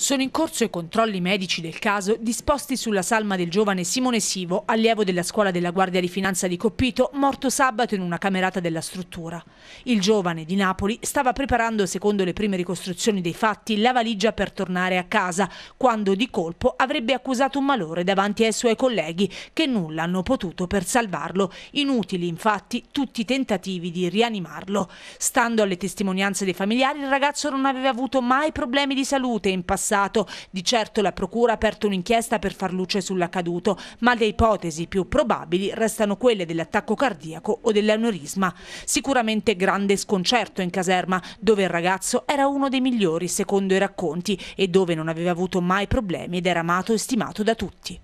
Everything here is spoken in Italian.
Sono in corso i controlli medici del caso disposti sulla salma del giovane Simone Sivo, allievo della scuola della Guardia di Finanza di Coppito, morto sabato in una camerata della struttura. Il giovane di Napoli stava preparando, secondo le prime ricostruzioni dei fatti, la valigia per tornare a casa, quando di colpo avrebbe accusato un malore davanti ai suoi colleghi che nulla hanno potuto per salvarlo. Inutili infatti tutti i tentativi di rianimarlo. Stando alle testimonianze dei familiari, il ragazzo non aveva avuto mai problemi di salute in passato passato. Di certo la Procura ha aperto un'inchiesta per far luce sull'accaduto, ma le ipotesi più probabili restano quelle dell'attacco cardiaco o dell'aneurisma. Sicuramente grande sconcerto in caserma, dove il ragazzo era uno dei migliori secondo i racconti e dove non aveva avuto mai problemi ed era amato e stimato da tutti.